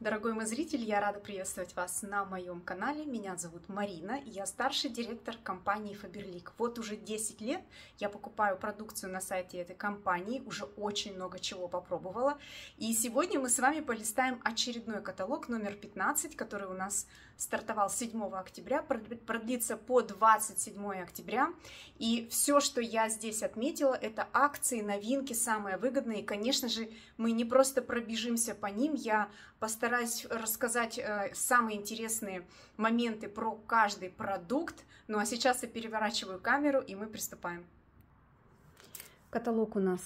Дорогой мой зритель, я рада приветствовать вас на моем канале. Меня зовут Марина, я старший директор компании Faberlic. Вот уже 10 лет я покупаю продукцию на сайте этой компании, уже очень много чего попробовала. И сегодня мы с вами полистаем очередной каталог номер 15, который у нас стартовал 7 октября, продлится по 27 октября. И все, что я здесь отметила, это акции, новинки самые выгодные. И, конечно же, мы не просто пробежимся по ним, я постараюсь рассказать э, самые интересные моменты про каждый продукт. Ну а сейчас я переворачиваю камеру, и мы приступаем. Каталог у нас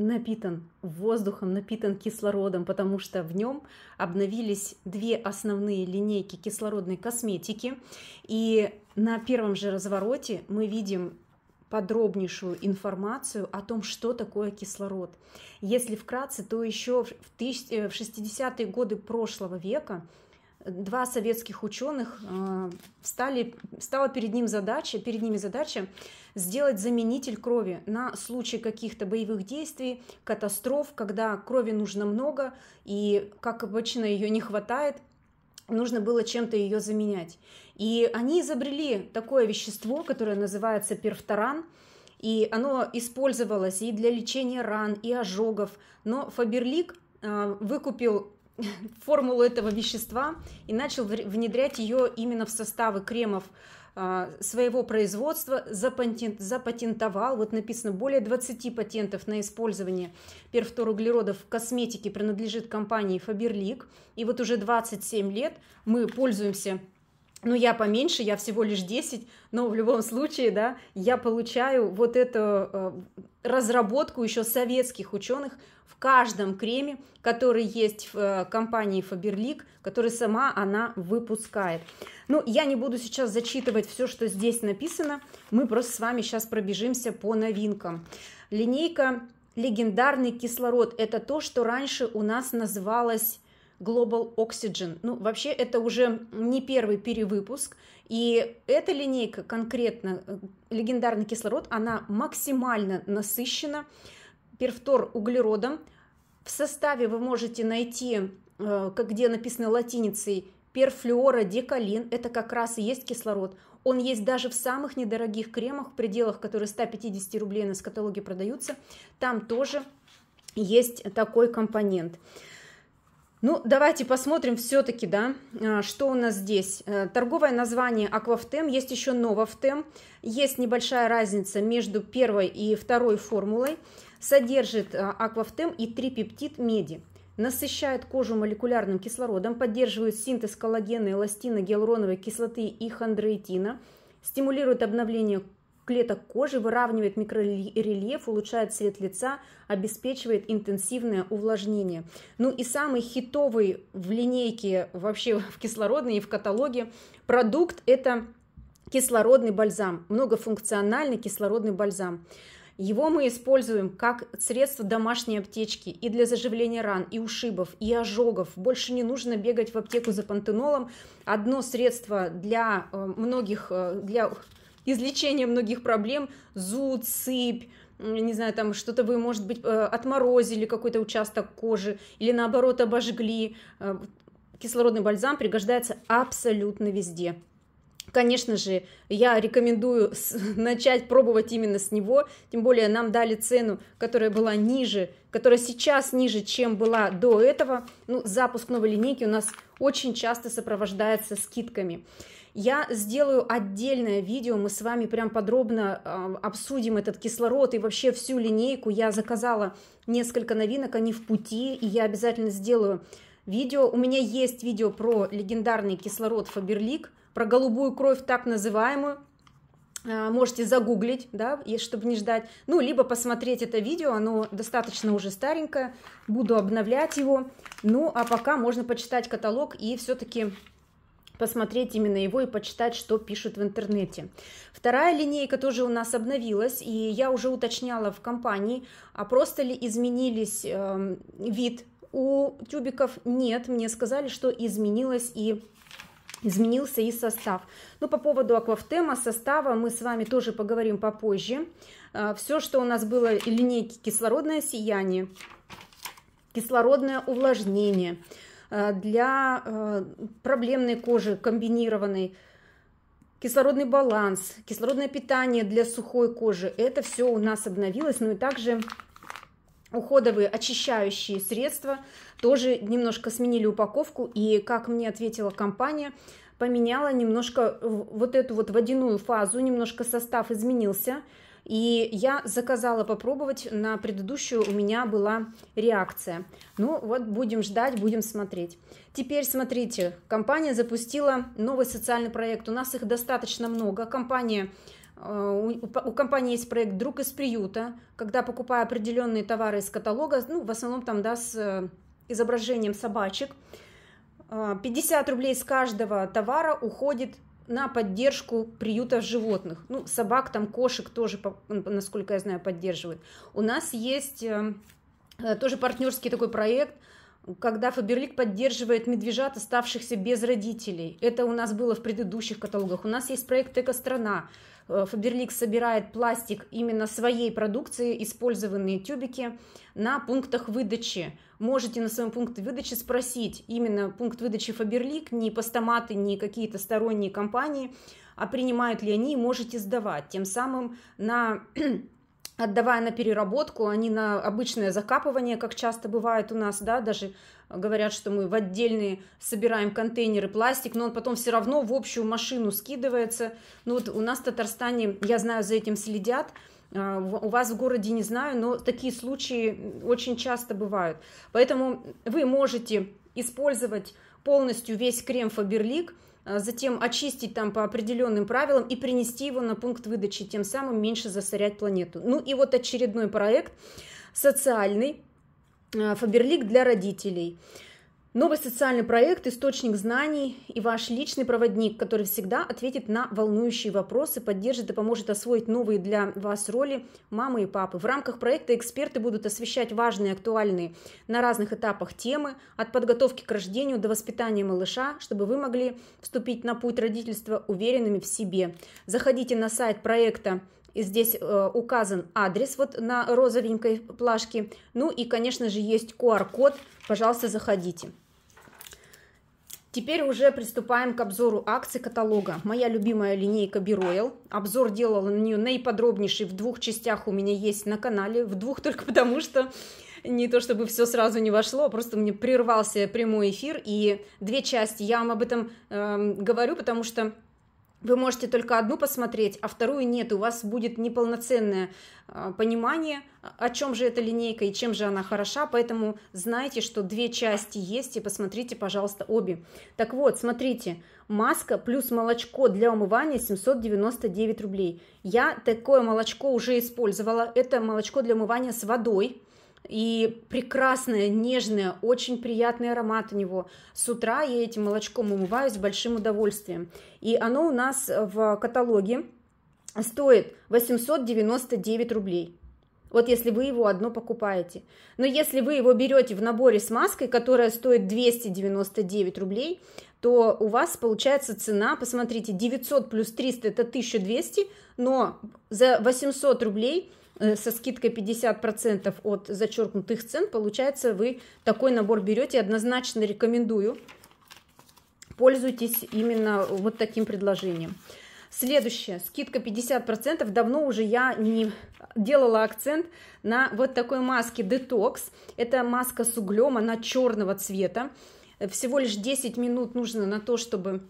напитан воздухом, напитан кислородом, потому что в нем обновились две основные линейки кислородной косметики. И на первом же развороте мы видим подробнейшую информацию о том, что такое кислород. Если вкратце, то еще в 60-е э, годы прошлого века два советских ученых э, встали, стала перед, ним задача, перед ними задача сделать заменитель крови на случай каких-то боевых действий, катастроф, когда крови нужно много, и, как обычно, ее не хватает, нужно было чем-то ее заменять. И они изобрели такое вещество, которое называется перфторан, и оно использовалось и для лечения ран, и ожогов, но Фаберлик э, выкупил формулу этого вещества и начал внедрять ее именно в составы кремов а, своего производства, запатентовал, вот написано, более 20 патентов на использование перфторуглеродов в косметике принадлежит компании Faberlic, и вот уже 27 лет мы пользуемся ну, я поменьше, я всего лишь 10, но в любом случае, да, я получаю вот эту э, разработку еще советских ученых в каждом креме, который есть в э, компании Faberlic, который сама она выпускает. Ну, я не буду сейчас зачитывать все, что здесь написано, мы просто с вами сейчас пробежимся по новинкам. Линейка легендарный кислород – это то, что раньше у нас называлось Global Oxygen. Ну, вообще, это уже не первый перевыпуск. И эта линейка конкретно, э, легендарный кислород, она максимально насыщена перфтор углеродом. В составе вы можете найти, э, как где написано латиницей, перфлюородекалин. Это как раз и есть кислород. Он есть даже в самых недорогих кремах, в пределах, которые 150 рублей на скатологии продаются. Там тоже есть такой компонент. Ну, давайте посмотрим все-таки, да, а, что у нас здесь. Э, торговое название Аквафтем, есть еще Новафтем. Есть небольшая разница между первой и второй формулой. Содержит э, Аквафтем и трипептид меди. Насыщает кожу молекулярным кислородом, поддерживает синтез коллагена, эластина, гиалуроновой кислоты и хондроитина, стимулирует обновление клеток кожи, выравнивает микрорельеф, улучшает цвет лица, обеспечивает интенсивное увлажнение. Ну и самый хитовый в линейке, вообще в кислородной и в каталоге продукт – это кислородный бальзам, многофункциональный кислородный бальзам. Его мы используем как средство домашней аптечки и для заживления ран, и ушибов, и ожогов. Больше не нужно бегать в аптеку за пантенолом. Одно средство для э, многих, э, для излечение многих проблем, зуд, сыпь, не знаю, там что-то вы, может быть, э, отморозили какой-то участок кожи или наоборот обожгли. Э, кислородный бальзам пригождается абсолютно везде. Конечно же, я рекомендую начать пробовать именно с него, тем более нам дали цену, которая была ниже, которая сейчас ниже, чем была до этого. Ну, запуск новой линейки у нас очень часто сопровождается скидками. Я сделаю отдельное видео, мы с вами прям подробно э, обсудим этот кислород и вообще всю линейку. Я заказала несколько новинок, они в пути, и я обязательно сделаю видео. У меня есть видео про легендарный кислород Фаберлик, про голубую кровь так называемую. А, можете загуглить, да, чтобы не ждать. Ну, либо посмотреть это видео, оно достаточно уже старенькое. Буду обновлять его. Ну, а пока можно почитать каталог и все-таки посмотреть именно его и почитать, что пишут в интернете. Вторая линейка тоже у нас обновилась, и я уже уточняла в компании, а просто ли изменились э, вид у тюбиков? Нет, мне сказали, что изменилось и изменился и состав. Ну, по поводу аквафтема, состава мы с вами тоже поговорим попозже. Э, Все, что у нас было линейки кислородное сияние, кислородное увлажнение – Э, для э, проблемной кожи комбинированной, кислородный баланс, кислородное питание для сухой кожи. Это все у нас обновилось. Ну и также уходовые очищающие средства тоже немножко сменили упаковку. И как мне ответила компания, поменяла немножко вот эту вот водяную фазу, немножко состав изменился. И я заказала попробовать, на предыдущую у меня была реакция. Ну вот, будем ждать, будем смотреть. Теперь смотрите, компания запустила новый социальный проект. У нас их достаточно много. Компания э, у компании есть проект «Друг из приюта», когда, покупаю определенные товары из каталога, ну, в основном там, да, с э, изображением собачек, 50 э, рублей с каждого товара уходит на поддержку приютов животных. Ну, собак, там, кошек тоже, насколько я знаю, поддерживают. У нас есть эм, э, тоже партнерский такой проект, когда Фаберлик поддерживает медвежат, оставшихся без родителей. Это у нас было в предыдущих каталогах. У нас есть проект «Экострана», Фаберлик э, собирает пластик именно своей продукции, использованные тюбики, на пунктах выдачи. Можете на своем пункте выдачи спросить именно пункт выдачи Фаберлик, не постаматы, не какие-то сторонние компании, а принимают ли они, можете сдавать. Тем самым на отдавая на переработку, а не на обычное закапывание, как часто бывает у нас, да, даже говорят, что мы в отдельные собираем контейнеры пластик, но он потом все равно в общую машину скидывается. Ну вот у нас в Татарстане, я знаю, за этим следят, а, у вас в городе не знаю, но такие случаи очень часто бывают. Поэтому вы можете использовать полностью весь крем Фаберлик, затем очистить там по определенным правилам и принести его на пункт выдачи, тем самым меньше засорять планету. Ну и вот очередной проект социальный, Э, Фаберлик для родителей. Новый социальный проект, источник знаний и ваш личный проводник, который всегда ответит на волнующие вопросы, поддержит и поможет освоить новые для вас роли мамы и папы. В рамках проекта эксперты будут освещать важные, актуальные на разных этапах темы, от подготовки к рождению до воспитания малыша, чтобы вы могли вступить на путь родительства уверенными в себе. Заходите на сайт проекта и здесь э, указан адрес вот на розовенькой плашке. Ну и, конечно же, есть QR-код. Пожалуйста, заходите. Теперь уже приступаем к обзору акций каталога. Моя любимая линейка Беройл. Обзор делала на нее наиподробнейший. В двух частях у меня есть на канале. В двух только потому, что не то чтобы все сразу не вошло, а просто мне прервался прямой эфир. И две части. Я вам об этом э, говорю, потому что вы можете только одну посмотреть, а вторую нет, у вас будет неполноценное а, понимание, о чем же эта линейка и чем же она хороша, поэтому знайте, что две части есть, и посмотрите, пожалуйста, обе. Так вот, смотрите, маска плюс молочко для умывания 799 рублей. Я такое молочко уже использовала, это молочко для умывания с водой, и прекрасная, нежная, очень приятный аромат у него. С утра я этим молочком умываюсь с большим удовольствием. И оно у нас в каталоге стоит 899 рублей. Вот если вы его одно покупаете. Но если вы его берете в наборе с маской, которая стоит 299 рублей, то у вас получается цена, посмотрите, 900 плюс 300 это 1200, но за 800 рублей Э, со скидкой 50% от зачеркнутых цен. Получается, вы такой набор берете. Однозначно рекомендую. Пользуйтесь именно вот таким предложением. Следующее, скидка 50%. Давно уже я не делала акцент на вот такой маске Detox. Это маска с углем, она черного цвета. Всего лишь 10 минут нужно на то, чтобы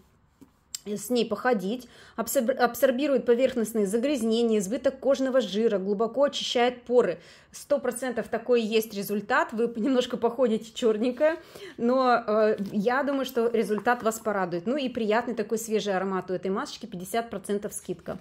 с ней походить, абсорбирует поверхностные загрязнения, избыток кожного жира, глубоко очищает поры. Сто процентов такой есть результат, вы немножко походите черненькое, но э, я думаю, что результат вас порадует. Ну и приятный такой свежий аромат у этой масочки, 50% скидка.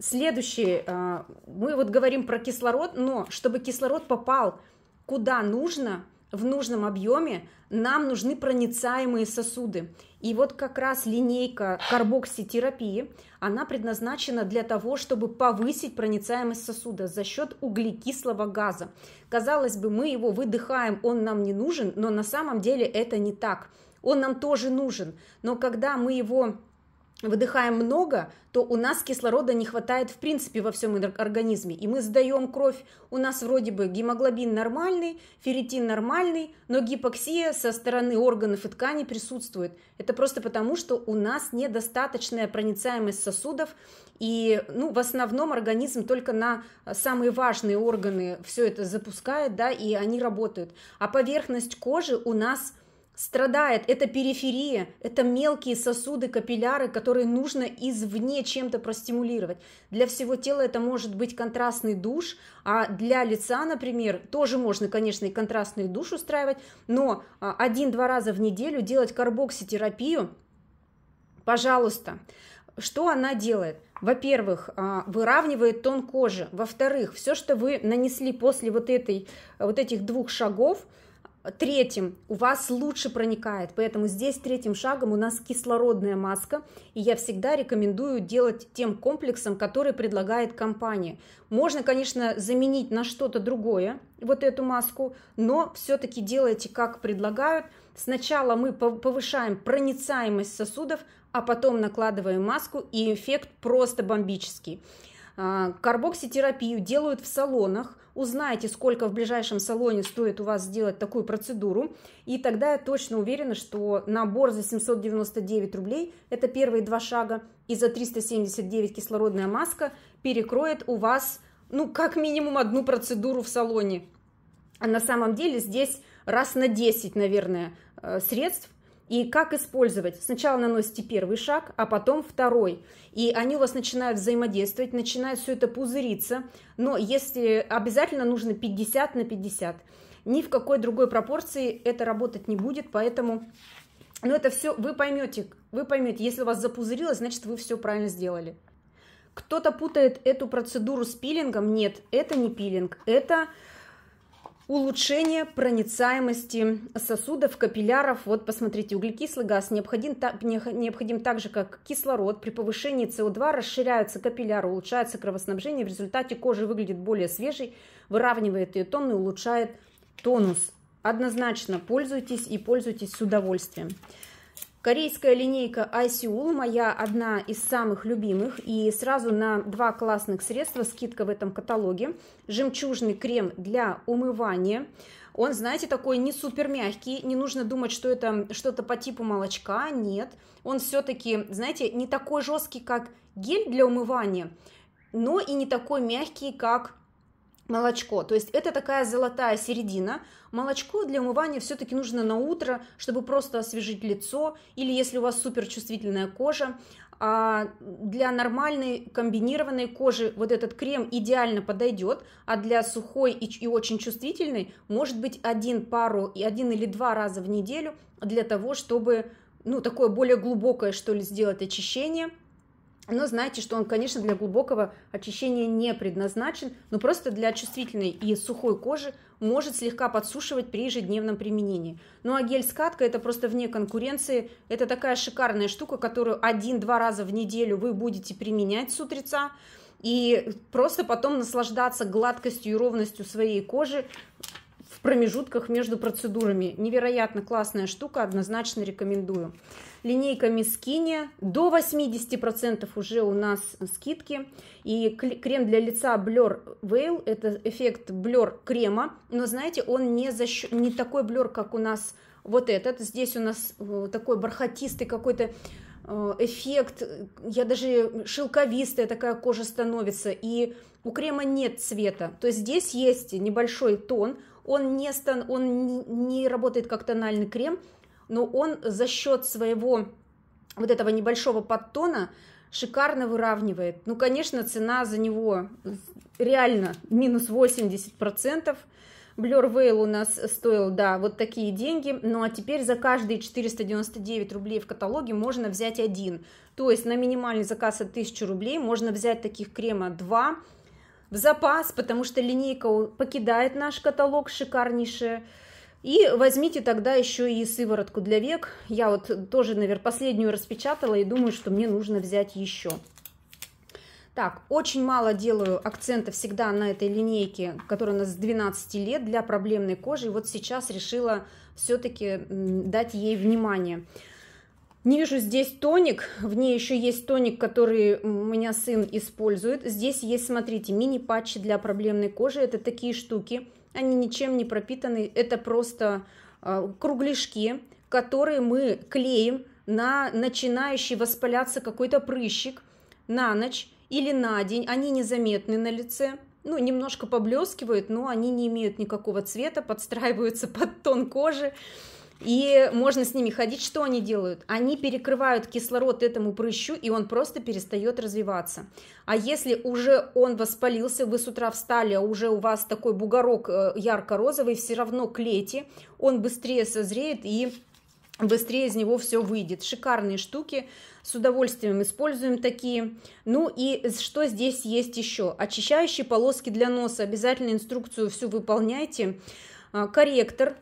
Следующий, э, мы вот говорим про кислород, но чтобы кислород попал куда нужно, в нужном объеме, нам нужны проницаемые сосуды. И вот как раз линейка карбокситерапии, она предназначена для того, чтобы повысить проницаемость сосуда за счет углекислого газа. Казалось бы, мы его выдыхаем, он нам не нужен, но на самом деле это не так. Он нам тоже нужен, но когда мы его выдыхаем много, то у нас кислорода не хватает в принципе во всем организме. И мы сдаем кровь, у нас вроде бы гемоглобин нормальный, ферритин нормальный, но гипоксия со стороны органов и тканей присутствует. Это просто потому, что у нас недостаточная проницаемость сосудов, и ну, в основном организм только на самые важные органы все это запускает, да, и они работают. А поверхность кожи у нас – страдает. Это периферия, это мелкие сосуды, капилляры, которые нужно извне чем-то простимулировать. Для всего тела это может быть контрастный душ, а для лица, например, тоже можно, конечно, и контрастный душ устраивать, но а, один-два раза в неделю делать карбокситерапию, пожалуйста. Что она делает? Во-первых, а, выравнивает тон кожи. Во-вторых, все, что вы нанесли после вот, этой, вот этих двух шагов – третьим у вас лучше проникает. Поэтому здесь третьим шагом у нас кислородная маска. И я всегда рекомендую делать тем комплексом, который предлагает компания. Можно, конечно, заменить на что-то другое вот эту маску, но все-таки делайте, как предлагают. Сначала мы повышаем проницаемость сосудов, а потом накладываем маску, и эффект просто бомбический. А, карбокситерапию делают в салонах. Узнайте, сколько в ближайшем салоне стоит у вас сделать такую процедуру. И тогда я точно уверена, что набор за 799 рублей, это первые два шага, и за 379 кислородная маска перекроет у вас, ну, как минимум одну процедуру в салоне. А на самом деле здесь раз на 10, наверное, э, средств и как использовать. Сначала наносите первый шаг, а потом второй. И они у вас начинают взаимодействовать, начинает все это пузыриться. Но если обязательно нужно 50 на 50. Ни в какой другой пропорции это работать не будет, поэтому но ну, это все вы поймете, вы поймете, если у вас запузырилось, значит вы все правильно сделали. Кто-то путает эту процедуру с пилингом. Нет, это не пилинг, это улучшение проницаемости сосудов, капилляров. Вот посмотрите, углекислый газ необходим, необходим так же, как кислород. При повышении СО2 расширяются капилляры, улучшается кровоснабжение. В результате кожа выглядит более свежей, выравнивает ее тон и улучшает тонус. Однозначно пользуйтесь и пользуйтесь с удовольствием. Корейская линейка ICUL моя одна из самых любимых. И сразу на два классных средства скидка в этом каталоге. Жемчужный крем для умывания. Он, знаете, такой не супер мягкий, не нужно думать, что это что-то по типу молочка, нет. Он все-таки, знаете, не такой жесткий, как гель для умывания, но и не такой мягкий, как молочко. То есть это такая золотая середина. Молочко для умывания все-таки нужно на утро, чтобы просто освежить лицо, или если у вас суперчувствительная кожа. А для нормальной комбинированной кожи вот этот крем идеально подойдет, а для сухой и, и очень чувствительной может быть один пару и один или два раза в неделю для того, чтобы ну такое более глубокое что ли сделать очищение – но знаете, что он, конечно, для глубокого очищения не предназначен, но просто для чувствительной и сухой кожи может слегка подсушивать при ежедневном применении. Ну а гель-скатка это просто вне конкуренции. Это такая шикарная штука, которую один-два раза в неделю вы будете применять с утреца и просто потом наслаждаться гладкостью и ровностью своей кожи промежутках между процедурами. Невероятно классная штука, однозначно рекомендую. Линейка Мискини. До 80% уже у нас скидки. И крем для лица Blur Veil. Это эффект блер крема. Но знаете, он не, защ... не такой блер, как у нас вот этот. Здесь у нас э, такой бархатистый какой-то э, эффект, я даже шелковистая такая кожа становится, и у крема нет цвета. То есть здесь есть небольшой тон, он не, стан, он не работает как тональный крем, но он за счет своего вот этого небольшого подтона шикарно выравнивает. Ну, конечно, цена за него реально минус 80%. Blur Veil у нас стоил, да, вот такие деньги. Ну, а теперь за каждые 499 рублей в каталоге можно взять один. То есть на минимальный заказ от 1000 рублей можно взять таких крема 2, в запас, потому что линейка покидает наш каталог шикарнейшая. И возьмите тогда еще и сыворотку для век. Я вот тоже, наверное, последнюю распечатала и думаю, что мне нужно взять еще. Так, очень мало делаю акцента всегда на этой линейке, которая у нас с 12 лет для проблемной кожи. И вот сейчас решила все-таки дать ей внимание. Не вижу здесь тоник. В ней еще есть тоник, который у меня сын использует. Здесь есть, смотрите, мини-патчи для проблемной кожи. Это такие штуки. Они ничем не пропитаны. Это просто а, кругляшки, которые мы клеим на начинающий воспаляться какой-то прыщик на ночь или на день. Они незаметны на лице. Ну, немножко поблескивают, но они не имеют никакого цвета, подстраиваются под тон кожи и можно с ними ходить. Что они делают? Они перекрывают кислород этому прыщу, и он просто перестает развиваться. А если уже он воспалился, вы с утра встали, а уже у вас такой бугорок э, ярко-розовый, все равно клейте, он быстрее созреет и быстрее из него все выйдет. Шикарные штуки, с удовольствием используем такие. Ну и что здесь есть еще? Очищающие полоски для носа, обязательно инструкцию всю выполняйте. А, корректор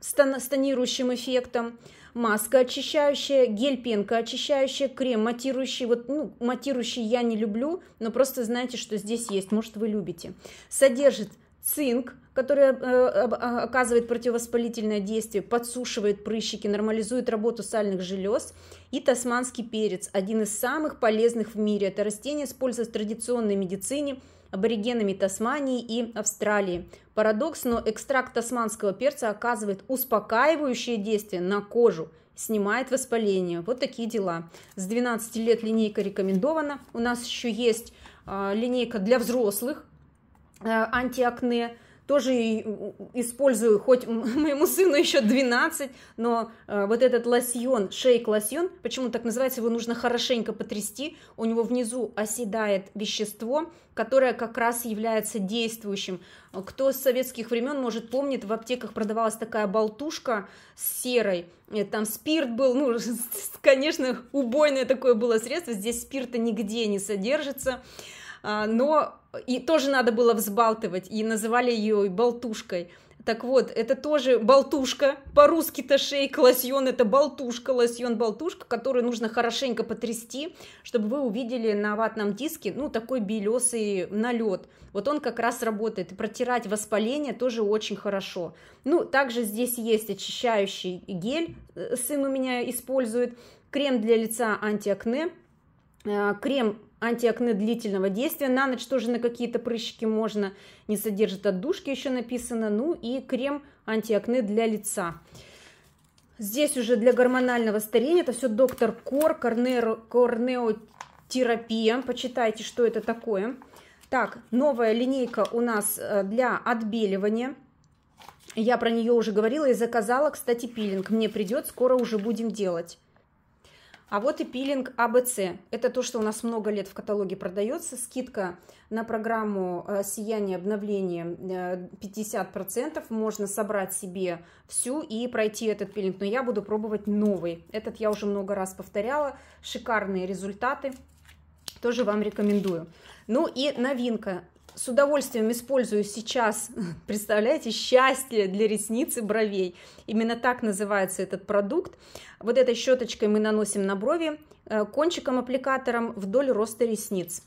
с тонирующим эффектом, маска очищающая, гель пенка очищающая, крем матирующий. Вот, ну, матирующий я не люблю, но просто знаете, что здесь есть, может, вы любите. Содержит цинк, который э, а, оказывает противовоспалительное действие, подсушивает прыщики, нормализует работу сальных желез, и тасманский перец, один из самых полезных в мире. Это растение используется в традиционной медицине – аборигенами Тасмании и Австралии. Парадокс, но экстракт тасманского перца оказывает успокаивающее действие на кожу, снимает воспаление. Вот такие дела. С 12 лет линейка рекомендована. У нас еще есть а, линейка для взрослых а, антиакне, тоже использую, хоть моему сыну еще 12, но э, вот этот лосьон, шейк-лосьон, почему так называется, его нужно хорошенько потрясти, у него внизу оседает вещество, которое как раз является действующим. Кто с советских времен, может, помнит, в аптеках продавалась такая болтушка с серой, э, там спирт был, ну, конечно, убойное такое было средство, здесь спирта нигде не содержится, а, но и тоже надо было взбалтывать, и называли ее и болтушкой. Так вот, это тоже болтушка, по-русски-то шейк, лосьон, это болтушка, лосьон, болтушка, которую нужно хорошенько потрясти, чтобы вы увидели на ватном диске, ну, такой белесый налет. Вот он как раз работает, и протирать воспаление тоже очень хорошо. Ну, также здесь есть очищающий гель, э, сын у меня использует, крем для лица антиакне, а, крем антиакне длительного действия. На ночь тоже на какие-то прыщики можно, не содержит отдушки, еще написано. Ну и крем антиакне для лица. Здесь уже для гормонального старения, это все доктор Кор, корнеро, корнеотерапия. Почитайте, что это такое. Так, новая линейка у нас э, для отбеливания. Я про нее уже говорила и заказала, кстати, пилинг. Мне придет, скоро уже будем делать. А вот и пилинг АБЦ. Это то, что у нас много лет в каталоге продается. Скидка на программу э, «Сияние обновления» 50%. Э, Можно собрать себе всю и пройти этот пилинг. Но я буду пробовать новый. Этот я уже много раз повторяла. Шикарные результаты. Тоже вам рекомендую. Ну и новинка с удовольствием использую сейчас, представляете, счастье для ресниц и бровей. Именно так называется этот продукт. Вот этой щеточкой мы наносим на брови, э, кончиком аппликатором вдоль роста ресниц.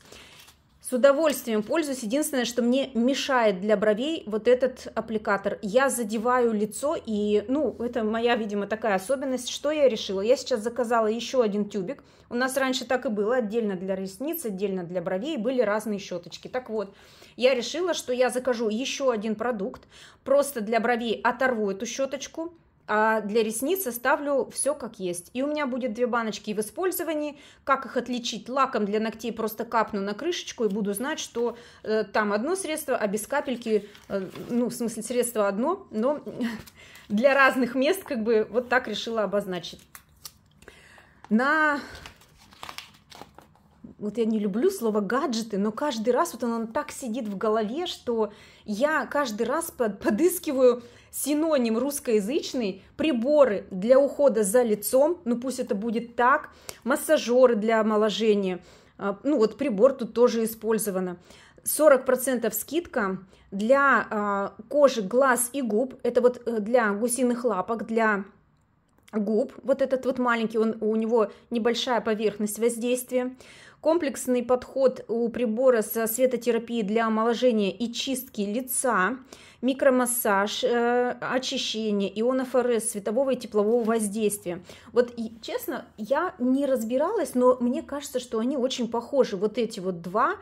С удовольствием пользуюсь. Единственное, что мне мешает для бровей вот этот аппликатор. Я задеваю лицо, и, ну, это моя, видимо, такая особенность. Что я решила? Я сейчас заказала еще один тюбик. У нас раньше так и было, отдельно для ресниц, отдельно для бровей были разные щеточки. Так вот, я решила, что я закажу еще один продукт, просто для бровей оторву эту щеточку, а для ресниц оставлю все как есть. И у меня будет две баночки в использовании. Как их отличить? Лаком для ногтей просто капну на крышечку и буду знать, что э, там одно средство, а без капельки, э, ну, в смысле, средство одно, но для разных мест как бы вот так решила обозначить. На вот я не люблю слово гаджеты, но каждый раз вот оно так сидит в голове, что я каждый раз под, подыскиваю синоним русскоязычный, приборы для ухода за лицом, ну пусть это будет так, массажеры для омоложения, а, ну вот прибор тут тоже использовано. 40% скидка для а, кожи, глаз и губ, это вот э, для гусиных лапок, для губ, вот этот вот маленький, он, у него небольшая поверхность воздействия комплексный подход у прибора со светотерапией для омоложения и чистки лица, микромассаж, э, очищение, ионов светового и теплового воздействия. Вот и, честно, я не разбиралась, но мне кажется, что они очень похожи, вот эти вот два.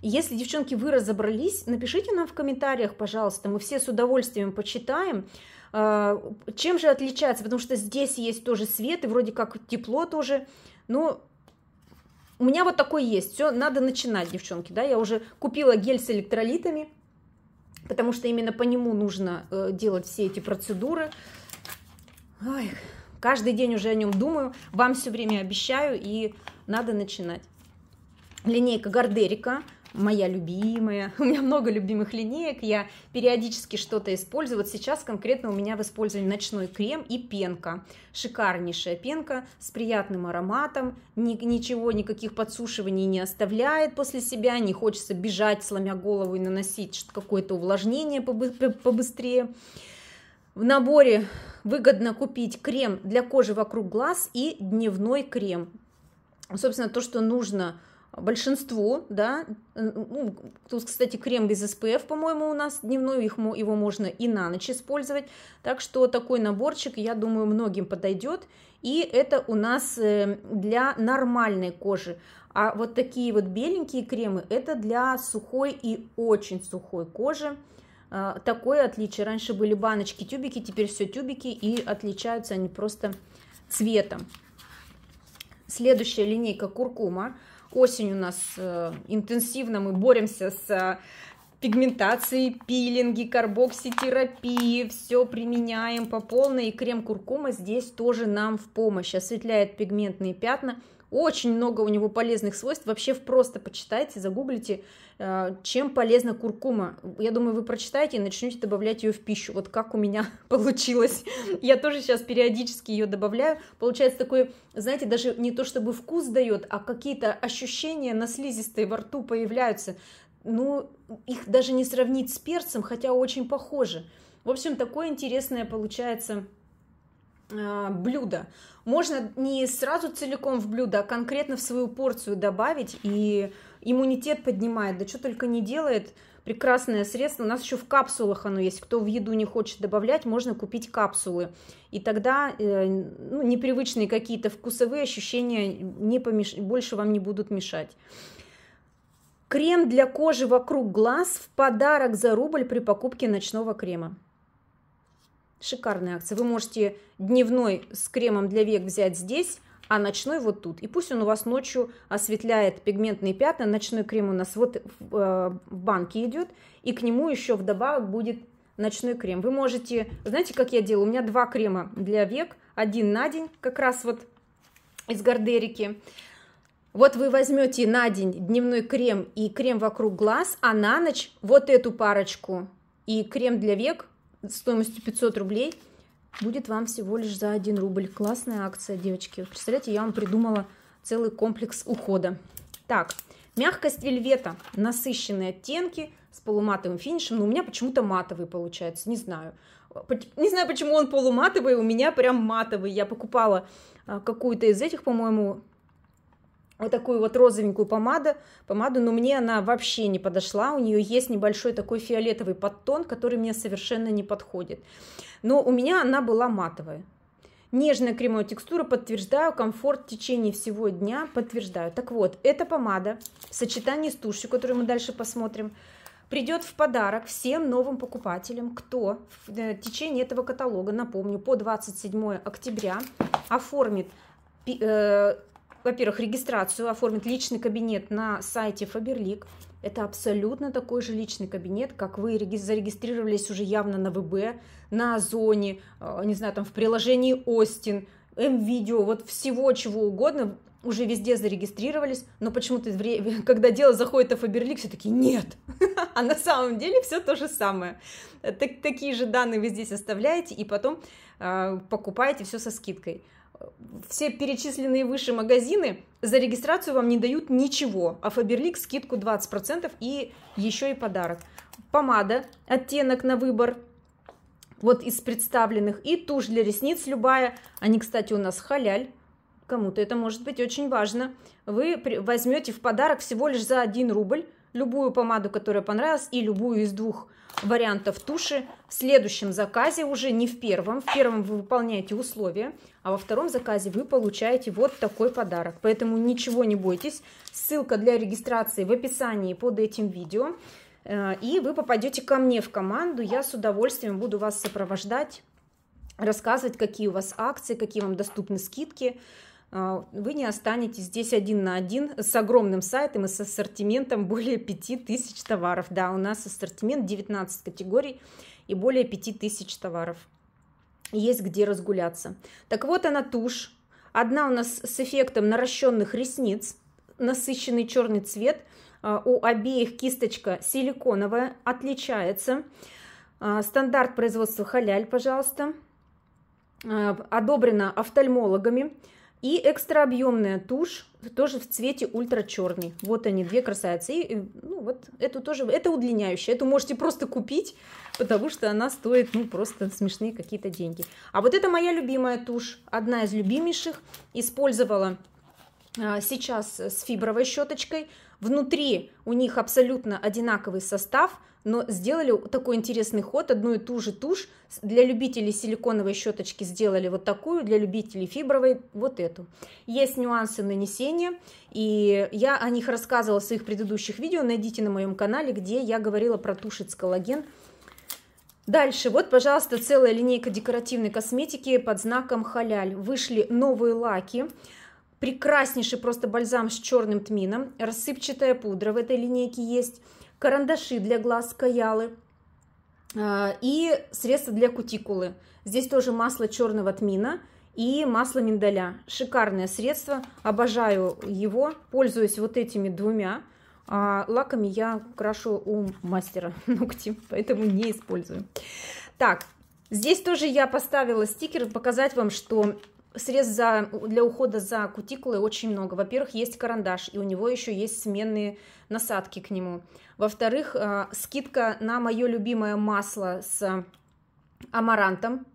Если, девчонки, вы разобрались, напишите нам в комментариях, пожалуйста, мы все с удовольствием почитаем. Э, чем же отличается? Потому что здесь есть тоже свет, и вроде как тепло тоже. Но у меня вот такой есть. Все, надо начинать, девчонки, да. Я уже купила гель с электролитами, потому что именно по нему нужно э, делать все эти процедуры. Ой, каждый день уже о нем думаю, вам все время обещаю, и надо начинать. Линейка Гардерика моя любимая. У меня много любимых линеек, я периодически что-то использую. Вот сейчас конкретно у меня в использовании ночной крем и пенка. Шикарнейшая пенка с приятным ароматом, ни, ничего, никаких подсушиваний не оставляет после себя, не хочется бежать, сломя голову и наносить какое-то увлажнение побыстрее. В наборе выгодно купить крем для кожи вокруг глаз и дневной крем. Собственно, то, что нужно – Большинству, да, ну, тут, кстати, крем без СПФ, по-моему, у нас дневной, их, его можно и на ночь использовать, так что такой наборчик, я думаю, многим подойдет, и это у нас э, для нормальной кожи, а вот такие вот беленькие кремы, это для сухой и очень сухой кожи, а, такое отличие, раньше были баночки, тюбики, теперь все тюбики, и отличаются они просто цветом. Следующая линейка куркума, осень у нас э, интенсивно, мы боремся с э, пигментацией, пилинги, карбокситерапии, все применяем по полной, и крем куркума здесь тоже нам в помощь, осветляет пигментные пятна – очень много у него полезных свойств. Вообще просто почитайте, загуглите, э, чем полезна куркума. Я думаю, вы прочитаете и начнете добавлять ее в пищу. Вот как у меня получилось. Я тоже сейчас периодически ее добавляю. Получается такой, знаете, даже не то чтобы вкус дает, а какие-то ощущения на слизистой во рту появляются. Ну, их даже не сравнить с перцем, хотя очень похожи. В общем, такое интересное получается Э, блюдо. Можно не сразу целиком в блюдо, а конкретно в свою порцию добавить, и иммунитет поднимает, да что только не делает. Прекрасное средство, у нас еще в капсулах оно есть, кто в еду не хочет добавлять, можно купить капсулы. И тогда э, ну, непривычные какие-то вкусовые ощущения не помеш... больше вам не будут мешать. Крем для кожи вокруг глаз в подарок за рубль при покупке ночного крема. Шикарная акция. Вы можете дневной с кремом для век взять здесь, а ночной вот тут. И пусть он у вас ночью осветляет пигментные пятна. Ночной крем у нас вот э, в банке идет, и к нему еще вдобавок будет ночной крем. Вы можете, знаете, как я делаю? У меня два крема для век, один на день, как раз вот из гардерики. Вот вы возьмете на день дневной крем и крем вокруг глаз, а на ночь вот эту парочку и крем для век стоимостью 500 рублей будет вам всего лишь за 1 рубль. Классная акция, девочки. Представляете, я вам придумала целый комплекс ухода. Так, мягкость вельвета, насыщенные оттенки с полуматовым финишем, но ну, у меня почему-то матовый получается, не знаю. Не знаю, почему он полуматовый, у меня прям матовый. Я покупала а, какую-то из этих, по-моему, вот такую вот розовенькую помаду, помаду, но мне она вообще не подошла, у нее есть небольшой такой фиолетовый подтон, который мне совершенно не подходит. Но у меня она была матовая. Нежная кремовая текстура, подтверждаю, комфорт в течение всего дня, подтверждаю. Так вот, эта помада в сочетании с тушью, которую мы дальше посмотрим, придет в подарок всем новым покупателям, кто в э, течение этого каталога, напомню, по 27 октября оформит э, во-первых, регистрацию, оформить личный кабинет на сайте Faberlic. Это абсолютно такой же личный кабинет, как вы зарегистрировались уже явно на ВБ, на Озоне, э, не знаю, там в приложении Остин, М-видео, вот всего чего угодно, уже везде зарегистрировались, но почему-то, когда дело заходит о Фаберлик, все таки «нет», а на самом деле все то же самое. Так, такие же данные вы здесь оставляете и потом э, покупаете все со скидкой все перечисленные выше магазины за регистрацию вам не дают ничего, а Фаберлик скидку 20% и еще и подарок. Помада, оттенок на выбор, вот из представленных, и тушь для ресниц любая, они, кстати, у нас халяль, кому-то это может быть очень важно. Вы возьмете в подарок всего лишь за 1 рубль любую помаду, которая понравилась, и любую из двух вариантов туши в следующем заказе, уже не в первом. В первом вы выполняете условия, а во втором заказе вы получаете вот такой подарок. Поэтому ничего не бойтесь. Ссылка для регистрации в описании под этим видео. Э, и вы попадете ко мне в команду. Я с удовольствием буду вас сопровождать рассказывать, какие у вас акции, какие вам доступны скидки. А, вы не останетесь здесь один на один с огромным сайтом и с ассортиментом более 5000 товаров. Да, у нас ассортимент 19 категорий и более 5000 товаров. Есть где разгуляться. Так вот она тушь. Одна у нас с эффектом наращенных ресниц, насыщенный черный цвет. А, у обеих кисточка силиконовая, отличается. А, стандарт производства халяль, пожалуйста. Одобрена офтальмологами. И экстра объемная тушь, тоже в цвете ультра черный. Вот они, две красавицы. И, ну, вот эту тоже, это удлиняющая. Эту можете просто купить, потому что она стоит, ну, просто смешные какие-то деньги. А вот это моя любимая тушь, одна из любимейших. Использовала а, сейчас с фибровой щеточкой. Внутри у них абсолютно одинаковый состав – но сделали такой интересный ход, одну и ту же тушь. Для любителей силиконовой щеточки сделали вот такую, для любителей фибровой вот эту. Есть нюансы нанесения, и я о них рассказывала в своих предыдущих видео, найдите на моем канале, где я говорила про тушить коллаген. Дальше, вот, пожалуйста, целая линейка декоративной косметики под знаком халяль. Вышли новые лаки прекраснейший просто бальзам с черным тмином, рассыпчатая пудра в этой линейке есть, карандаши для глаз Каялы а, и средство для кутикулы. Здесь тоже масло черного тмина и масло миндаля. Шикарное средство, обожаю его, пользуюсь вот этими двумя. А лаками я крашу у мастера ногти, поэтому не использую. Так, здесь тоже я поставила стикер показать вам, что средств за, для ухода за кутикулой очень много. Во-первых, есть карандаш, и у него еще есть сменные насадки к нему. Во-вторых, э, скидка на мое любимое масло с амарантом.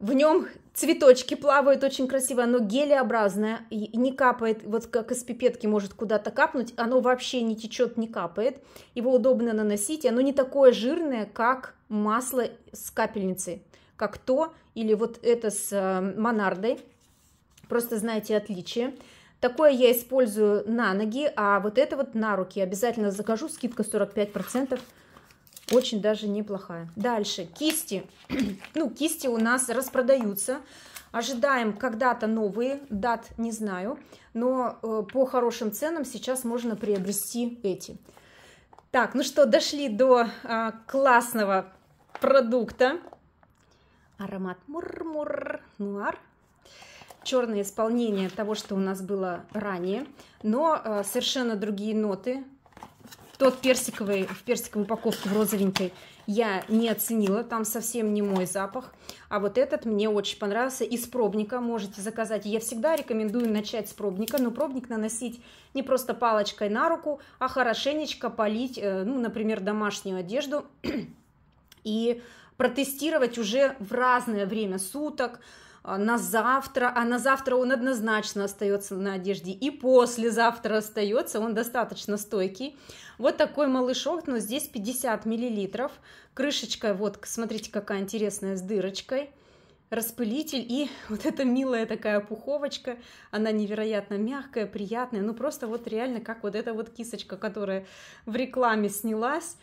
В нем цветочки плавают очень красиво, оно гелеобразное, и не капает, вот как из пипетки может куда-то капнуть, оно вообще не течет, не капает, его удобно наносить, оно не такое жирное, как масло с капельницей как то, или вот это с э, монардой. Просто знаете отличие. Такое я использую на ноги, а вот это вот на руки. Обязательно закажу, скидка 45%. Очень даже неплохая. Дальше, кисти. ну, кисти у нас распродаются. Ожидаем когда-то новые, дат не знаю, но э, по хорошим ценам сейчас можно приобрести эти. Так, ну что, дошли до а, классного продукта аромат Мур-Мур Нуар. Черное исполнение того, что у нас было ранее, но э, совершенно другие ноты. Тот персиковый, в персиковой упаковке в розовенькой я не оценила, там совсем не мой запах. А вот этот мне очень понравился. Из пробника можете заказать. Я всегда рекомендую начать с пробника, но пробник наносить не просто палочкой на руку, а хорошенечко полить, э, ну, например, домашнюю одежду и протестировать уже в разное время суток, а, на завтра, а на завтра он однозначно остается на одежде, и послезавтра остается, он достаточно стойкий. Вот такой малышок, но здесь 50 миллилитров, крышечка, вот, смотрите, какая интересная, с дырочкой, распылитель и вот эта милая такая пуховочка, она невероятно мягкая, приятная, ну просто вот реально как вот эта вот кисочка, которая в рекламе снялась,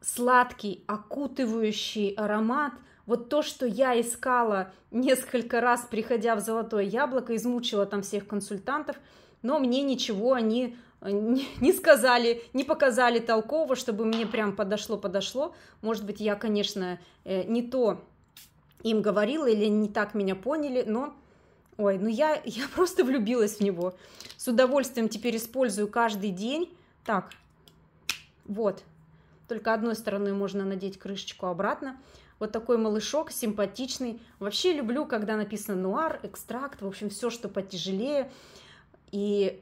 сладкий, окутывающий аромат, вот то, что я искала несколько раз, приходя в «Золотое яблоко», измучила там всех консультантов, но мне ничего они э, не сказали, не показали толково, чтобы мне прям подошло-подошло. Может быть, я, конечно, э, не то им говорила или не так меня поняли, но Ой, ну я, я просто влюбилась в него. С удовольствием теперь использую каждый день. Так, вот, только одной стороной можно надеть крышечку обратно. Вот такой малышок, симпатичный. Вообще люблю, когда написано нуар, экстракт, в общем, все, что потяжелее. И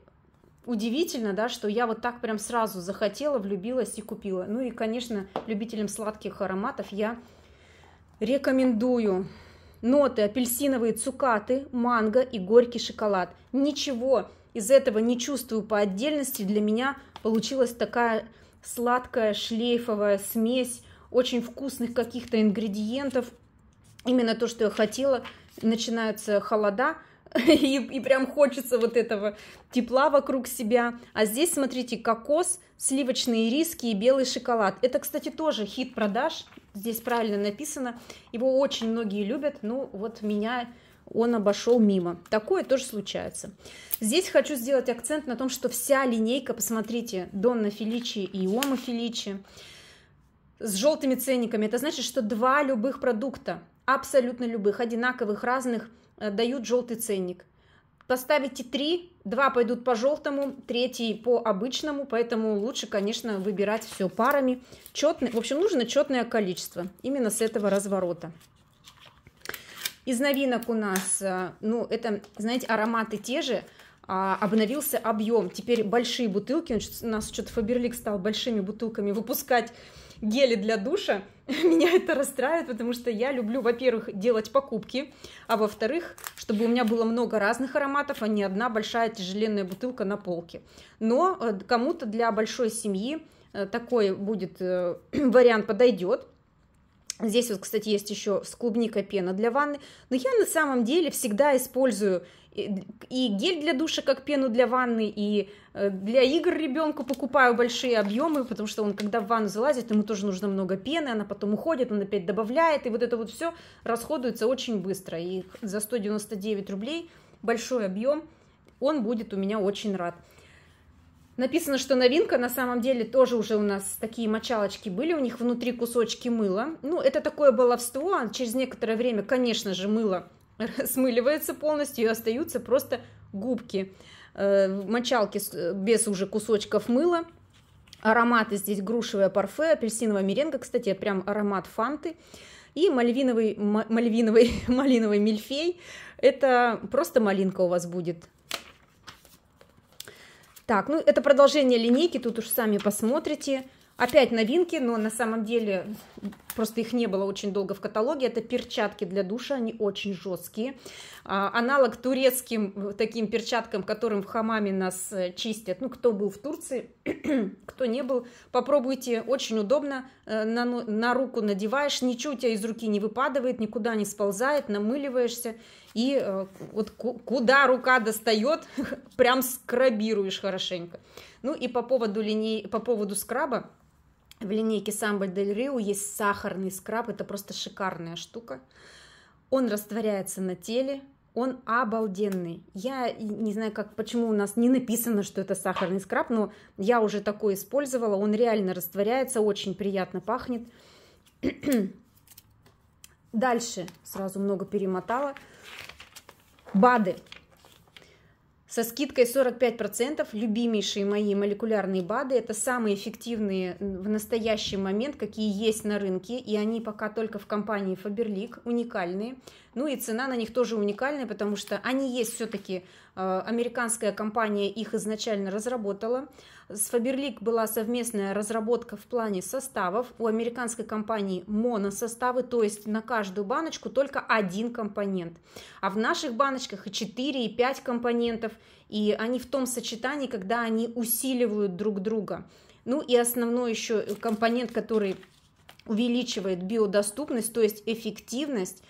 удивительно, да, что я вот так прям сразу захотела, влюбилась и купила. Ну и, конечно, любителям сладких ароматов я рекомендую. Ноты апельсиновые цукаты, манго и горький шоколад. Ничего из этого не чувствую по отдельности. Для меня получилась такая сладкая шлейфовая смесь очень вкусных каких-то ингредиентов. Именно то, что я хотела. Начинаются холода, и, и прям хочется вот этого тепла вокруг себя. А здесь, смотрите, кокос, сливочные риски и белый шоколад. Это, кстати, тоже хит продаж. Здесь правильно написано. Его очень многие любят. Ну, вот меня он обошел мимо. Такое тоже случается. Здесь хочу сделать акцент на том, что вся линейка, посмотрите, Донна Феличи и Ома Феличи, с желтыми ценниками. Это значит, что два любых продукта, абсолютно любых, одинаковых, разных, э, дают желтый ценник. Поставите три, два пойдут по желтому, третий по обычному, поэтому лучше, конечно, выбирать все парами. Четный, в общем, нужно четное количество именно с этого разворота. Из новинок у нас, э, ну, это, знаете, ароматы те же, а, обновился объем. Теперь большие бутылки, у нас что-то Фаберлик стал большими бутылками выпускать гели для душа. Меня это расстраивает, потому что я люблю, во-первых, делать покупки, а во-вторых, чтобы у меня было много разных ароматов, а не одна большая тяжеленная бутылка на полке. Но э, кому-то для большой семьи э, такой будет вариант подойдет. Здесь вот, кстати, есть еще с клубникой пена для ванны. Но я на самом деле всегда использую и гель для душа как пену для ванны, и э, для игр ребенку покупаю большие объемы, потому что он, когда в ванну залазит, ему тоже нужно много пены, она потом уходит, он опять добавляет, и вот это вот все расходуется очень быстро. И за 199 рублей большой объем, он будет у меня очень рад. Написано, что новинка, на самом деле тоже уже у нас такие мочалочки были, у них внутри кусочки мыла. Ну, это такое баловство, а через некоторое время, конечно же, мыло смыливается полностью и остаются просто губки. Э, мочалки э, без уже кусочков мыла. Ароматы здесь грушевое парфе, апельсиновая меренга, кстати, прям аромат фанты. И мальвиновый, мальвиновый, малиновый мильфей. Это просто малинка у вас будет так, ну это продолжение линейки, тут уж сами посмотрите. Опять новинки, но на самом деле просто их не было очень долго в каталоге, это перчатки для душа, они очень жесткие. А, аналог турецким таким перчаткам, которым в хамаме нас э, чистят. Ну, кто был в Турции, кто не был, попробуйте, очень удобно, э, на, ну, на руку надеваешь, ничего у тебя из руки не выпадывает, никуда не сползает, намыливаешься, и э, вот куда рука достает, прям скрабируешь хорошенько. Ну и по поводу линей, по поводу скраба, в линейке Samba Del Rio есть сахарный скраб, это просто шикарная штука. Он растворяется на теле, он обалденный. Я не знаю, как, почему у нас не написано, что это сахарный скраб, но я уже такой использовала. Он реально растворяется, очень приятно пахнет. Дальше сразу много перемотала. БАДы со скидкой 45%. Любимейшие мои молекулярные БАДы – это самые эффективные в настоящий момент, какие есть на рынке, и они пока только в компании Faberlic, уникальные. Ну и цена на них тоже уникальная, потому что они есть все-таки, э, американская компания их изначально разработала – с Faberlic была совместная разработка в плане составов. У американской компании моносоставы, то есть на каждую баночку только один компонент. А в наших баночках и 4, и 5 компонентов. И они в том сочетании, когда они усиливают друг друга. Ну и основной еще компонент, который увеличивает биодоступность, то есть эффективность,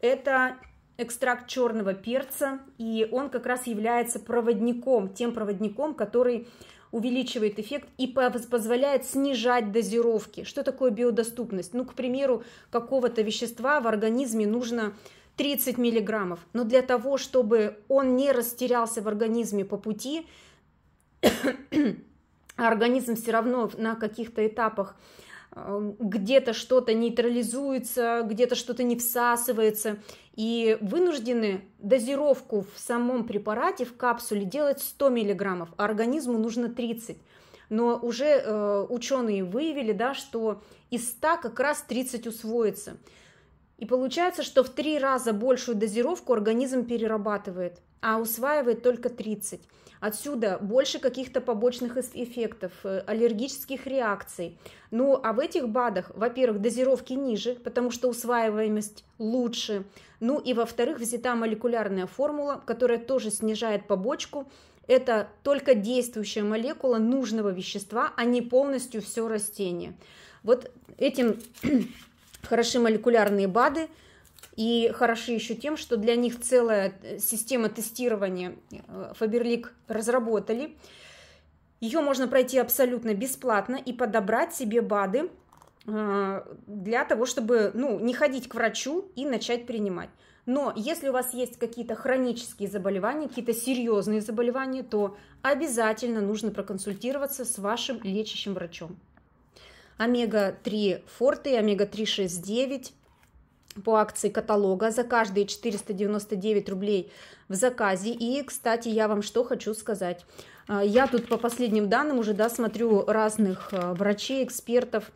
это экстракт черного перца, и он как раз является проводником, тем проводником, который увеличивает эффект и позволяет снижать дозировки. Что такое биодоступность? Ну, к примеру, какого-то вещества в организме нужно 30 миллиграммов. Но для того, чтобы он не растерялся в организме по пути, организм все равно на каких-то этапах где-то что-то нейтрализуется, где-то что-то не всасывается, и вынуждены дозировку в самом препарате, в капсуле делать 100 мг, а организму нужно 30 но уже э, ученые выявили, да, что из 100 как раз 30 усвоится. И получается, что в три раза большую дозировку организм перерабатывает, а усваивает только 30. Отсюда больше каких-то побочных эффектов, э, аллергических реакций. Ну а в этих БАДах, во-первых, дозировки ниже, потому что усваиваемость лучше. Ну и во-вторых, взята молекулярная формула, которая тоже снижает побочку. Это только действующая молекула нужного вещества, а не полностью все растение. Вот этим хороши молекулярные БАДы – и хороши еще тем, что для них целая э, система тестирования э, Faberlic разработали. Ее можно пройти абсолютно бесплатно и подобрать себе БАДы э, для того, чтобы ну, не ходить к врачу и начать принимать. Но если у вас есть какие-то хронические заболевания, какие-то серьезные заболевания, то обязательно нужно проконсультироваться с вашим лечащим врачом. Омега-3 форты, омега-3,6,9 3 по акции каталога за каждые 499 рублей в заказе. И, кстати, я вам что хочу сказать. А, я тут по последним данным уже да, смотрю разных а, врачей, экспертов,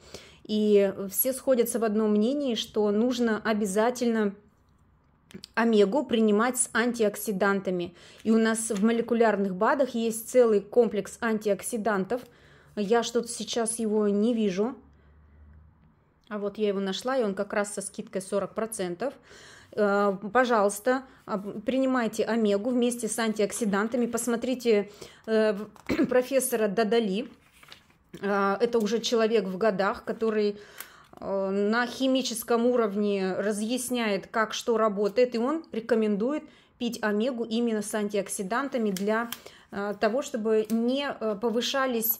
и все сходятся в одном мнении, что нужно обязательно омегу принимать с антиоксидантами. И у нас в молекулярных БАДах есть целый комплекс антиоксидантов. Я что-то сейчас его не вижу. А вот я его нашла, и он как раз со скидкой 40%. Э, пожалуйста, принимайте омегу вместе с антиоксидантами. Посмотрите э, профессора Дадали. Э, это уже человек в годах, который на химическом уровне разъясняет, как что работает, и он рекомендует пить омегу именно с антиоксидантами для того, чтобы не повышались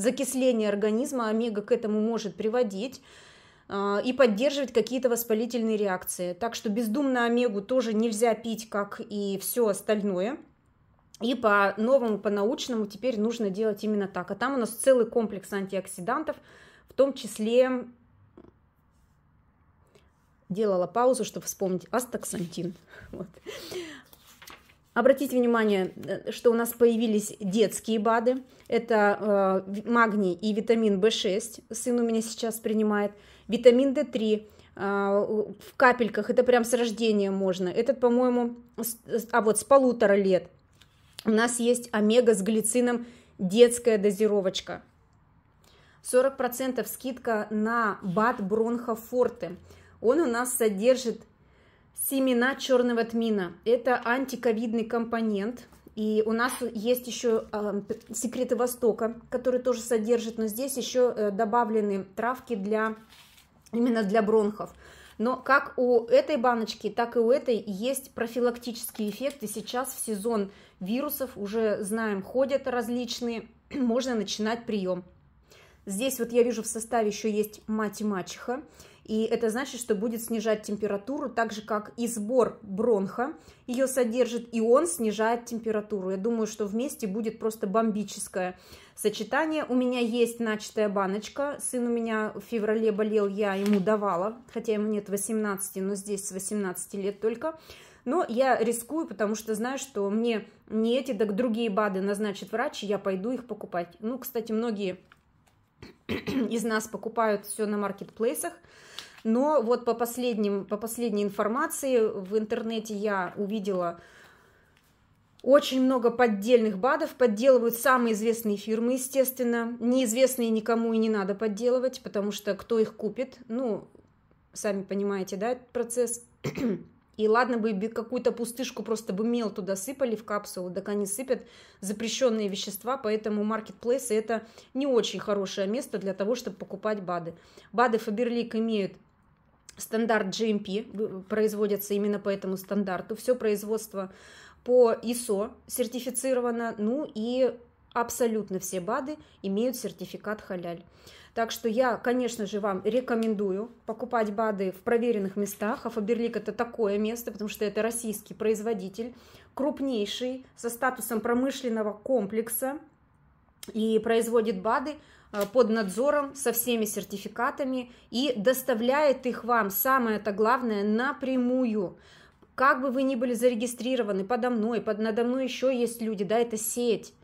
закисление организма омега к этому может приводить а, и поддерживать какие-то воспалительные реакции. Так что бездумно омегу тоже нельзя пить, как и все остальное. И по новому, по научному теперь нужно делать именно так. А там у нас целый комплекс антиоксидантов, в том числе делала паузу, чтобы вспомнить астаксантин. Вот. Обратите внимание, э, что у нас появились детские БАДы. Это э, магний и витамин В6. Сын у меня сейчас принимает. Витамин D3 э, в капельках. Это прям с рождения можно. Этот, по-моему, а вот с полутора лет. У нас есть омега с глицином, детская дозировочка. 40% скидка на БАД Бронхофорте. Он у нас содержит Семена черного тмина. Это антиковидный компонент. И у нас есть еще э, секреты Востока, которые тоже содержат, но здесь еще э, добавлены травки для именно для бронхов. Но как у этой баночки, так и у этой есть профилактические эффекты. Сейчас в сезон вирусов уже знаем, ходят различные, можно начинать прием. Здесь вот я вижу в составе еще есть мать и мачеха. И это значит, что будет снижать температуру, так же как и сбор бронха ее содержит, и он снижает температуру. Я думаю, что вместе будет просто бомбическое сочетание. У меня есть начатая баночка. Сын у меня в феврале болел, я ему давала, хотя ему нет 18, но здесь с 18 лет только. Но я рискую, потому что знаю, что мне не эти, так другие БАДы назначат врач, и я пойду их покупать. Ну, кстати, многие из нас покупают все на маркетплейсах. Но вот по, последним, по последней информации в интернете я увидела очень много поддельных БАДов, подделывают самые известные фирмы, естественно. Неизвестные никому и не надо подделывать, потому что кто их купит? Ну, сами понимаете, да, этот процесс. И ладно бы какую-то пустышку просто бы мел туда сыпали в капсулу, так они сыпят запрещенные вещества, поэтому маркетплейсы это не очень хорошее место для того, чтобы покупать БАДы. БАДы Фаберлик имеют Стандарт GMP производятся именно по этому стандарту. Все производство по ISO сертифицировано. Ну и абсолютно все БАДы имеют сертификат халяль. Так что я, конечно же, вам рекомендую покупать БАДы в проверенных местах. А Фаберлик это такое место, потому что это российский производитель, крупнейший, со статусом промышленного комплекса и производит БАДы Э, под надзором со всеми сертификатами и доставляет их вам, самое это главное, напрямую как бы вы ни были зарегистрированы подо мной, под, надо мной еще есть люди, да, это сеть.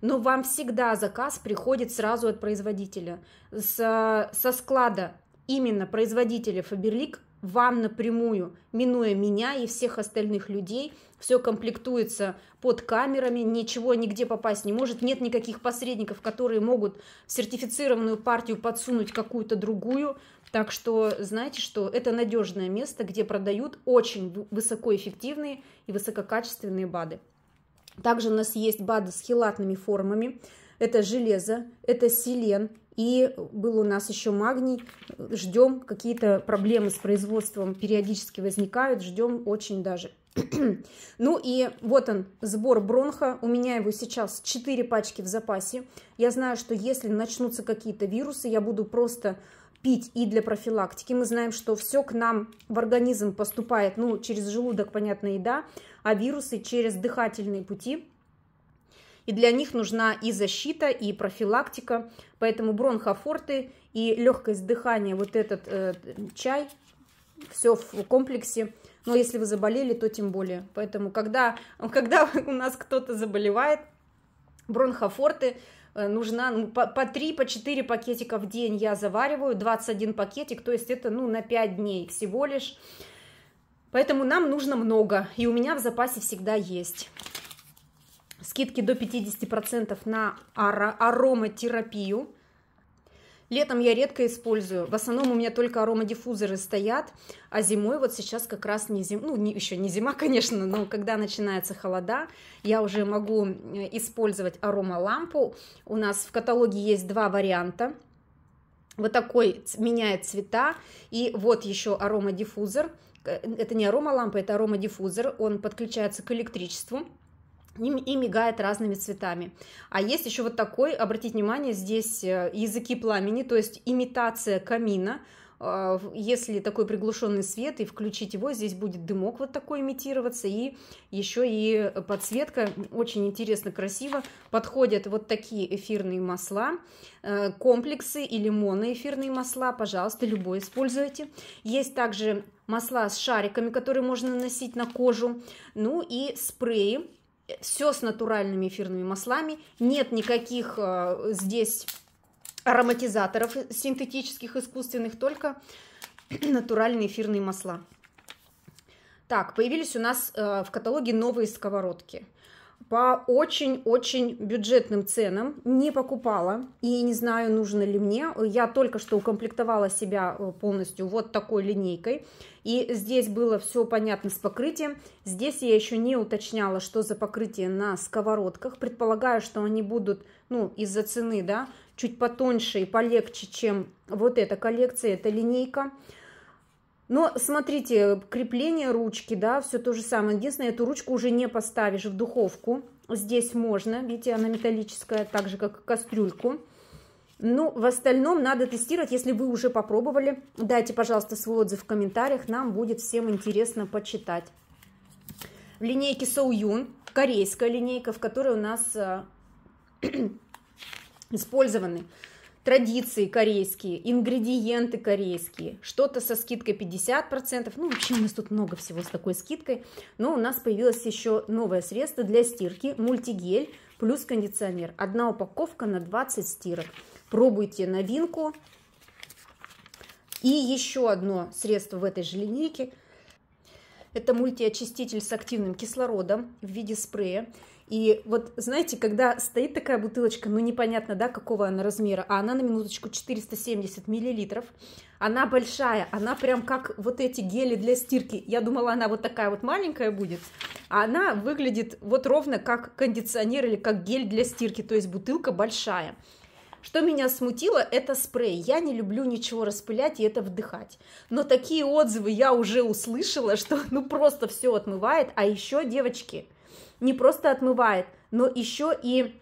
Но вам всегда заказ приходит сразу от производителя, со, со склада именно производителя Фаберлик вам напрямую, минуя меня и всех остальных людей. Все комплектуется под камерами, ничего нигде попасть не может, нет никаких посредников, которые могут сертифицированную партию подсунуть какую-то другую. Так что знаете, что это надежное место, где продают очень высокоэффективные и высококачественные БАДы. Также у нас есть БАДы с хилатными формами это железо, это селен, и был у нас еще магний. Ждем, какие-то проблемы с производством периодически возникают, ждем очень даже. Ну и вот он, сбор бронха. У меня его сейчас 4 пачки в запасе. Я знаю, что если начнутся какие-то вирусы, я буду просто пить и для профилактики. Мы знаем, что все к нам в организм поступает, ну, через желудок, понятно, еда, а вирусы через дыхательные пути – и для них нужна и защита, и профилактика. Поэтому бронхофорты и легкость дыхания, вот этот э, чай, все в комплексе. Но если вы заболели, то тем более. Поэтому, когда, когда у нас кто-то заболевает, бронхофорты э, нужна ну, по, по 3, по 4 пакетика в день я завариваю, 21 пакетик, то есть это ну, на 5 дней всего лишь. Поэтому нам нужно много, и у меня в запасе всегда есть скидки до 50% на ароматерапию. Летом я редко использую. В основном у меня только аромадиффузоры стоят, а зимой вот сейчас как раз не зима, ну не, еще не зима, конечно, но когда начинается холода, я уже могу э, использовать аромалампу. У нас в каталоге есть два варианта. Вот такой меняет цвета. И вот еще аромадиффузор. Э, это не аромалампа, это аромадиффузор. Он подключается к электричеству и мигает разными цветами. А есть еще вот такой, обратите внимание, здесь э, языки пламени, то есть имитация камина. Э, если такой приглушенный свет и включить его, здесь будет дымок вот такой имитироваться. И еще и подсветка. Очень интересно, красиво. Подходят вот такие эфирные масла, э, комплексы или моноэфирные масла. Пожалуйста, любой используйте. Есть также масла с шариками, которые можно наносить на кожу. Ну и спреи все с натуральными эфирными маслами, нет никаких э, здесь ароматизаторов синтетических, искусственных, только натуральные эфирные масла. Так, появились у нас э, в каталоге новые сковородки – по очень-очень бюджетным ценам, не покупала, и не знаю, нужно ли мне. Я только что укомплектовала себя э, полностью вот такой линейкой, и здесь было все понятно с покрытием. Здесь я еще не уточняла, что за покрытие на сковородках. Предполагаю, что они будут, ну, из-за цены, да, чуть потоньше и полегче, чем вот эта коллекция, эта линейка. Но смотрите, крепление ручки, да, все то же самое. Единственное, эту ручку уже не поставишь в духовку. Здесь можно, видите, она металлическая, так же, как и кастрюльку. Ну, в остальном надо тестировать. Если вы уже попробовали, дайте, пожалуйста, свой отзыв в комментариях. Нам будет всем интересно почитать. В линейке Соуюн, корейская линейка, в которой у нас а, использованы традиции корейские, ингредиенты корейские, что-то со скидкой 50%, ну вообще у нас тут много всего с такой скидкой, но у нас появилось еще новое средство для стирки, мультигель плюс кондиционер, одна упаковка на 20 стирок, пробуйте новинку, и еще одно средство в этой же линейке, это мультиочиститель с активным кислородом в виде спрея, и вот, знаете, когда стоит такая бутылочка, ну непонятно, да, какого она размера, а она на минуточку 470 миллилитров, она большая, она прям как вот эти гели для стирки. Я думала, она вот такая вот маленькая будет, а она выглядит вот ровно как кондиционер или как гель для стирки, то есть бутылка большая. Что меня смутило, это спрей. Я не люблю ничего распылять и это вдыхать. Но такие отзывы я уже услышала, что ну просто все отмывает. А еще, девочки, не просто отмывает, но еще и